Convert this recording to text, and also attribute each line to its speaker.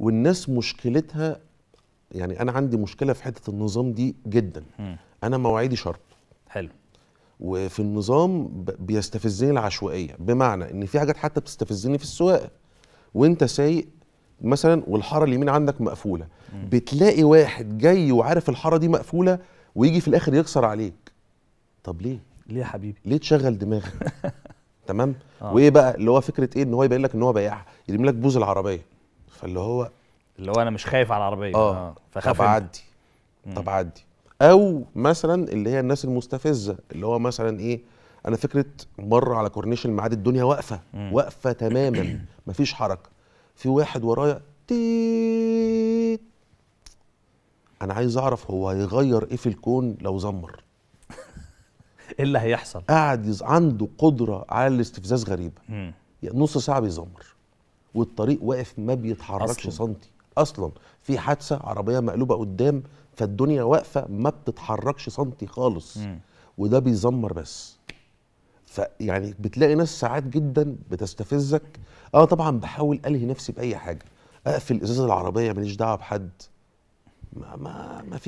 Speaker 1: والناس مشكلتها يعني انا عندي مشكله في حته النظام دي جدا انا مواعيدي شرط حلو وفي النظام بيستفزني العشوائيه بمعنى ان في حاجات حتى بتستفزني في السواقه وانت سايق مثلا والحاره اليمين عندك مقفوله مم. بتلاقي واحد جاي وعارف الحاره دي مقفوله ويجي في الاخر يكسر عليك طب ليه ليه يا حبيبي ليه تشغل دماغك تمام آه. وايه بقى اللي هو فكره ايه ان هو يبين لك ان هو بياع يرمي لك بوز العربيه فاللي هو اللي هو انا مش خايف على العربيه اه, آه، فخاف طب عدي طب عدي او مثلا اللي هي الناس المستفزه اللي هو مثلا ايه انا فكره مره على كورنيش الميعاد الدنيا واقفه واقفه تماما مفيش حركه في واحد ورايا تيت انا عايز اعرف هو هيغير ايه في الكون لو زمر ايه اللي هيحصل قاعد عنده قدره على الاستفزاز غريبه نص ساعه بيزمر والطريق واقف ما بيتحركش سنتي اصلا في حادثه عربيه مقلوبه قدام فالدنيا واقفه ما بتتحركش سنتي خالص م. وده بيزمر بس فيعني بتلاقي ناس ساعات جدا بتستفزك انا آه طبعا بحاول الهي نفسي باي حاجه اقفل ازازه العربيه ماليش دعوه بحد ما ما, ما في